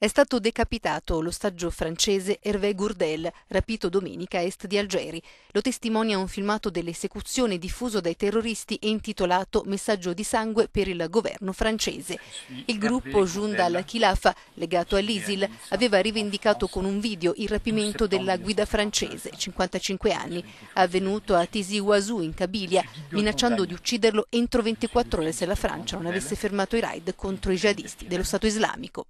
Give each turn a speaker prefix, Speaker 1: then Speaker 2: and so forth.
Speaker 1: È stato decapitato l'ostaggio francese Hervé Gourdel, rapito domenica a est di Algeri. Lo testimonia un filmato dell'esecuzione diffuso dai terroristi e intitolato Messaggio di sangue per il governo francese. Il gruppo Junta al-Khilaf, legato all'ISIL, aveva rivendicato con un video il rapimento della guida francese, 55 anni, avvenuto a Tizi Ouazou in Cabilia, minacciando di ucciderlo entro 24 ore se la Francia non avesse fermato i raid contro i jihadisti dello Stato islamico.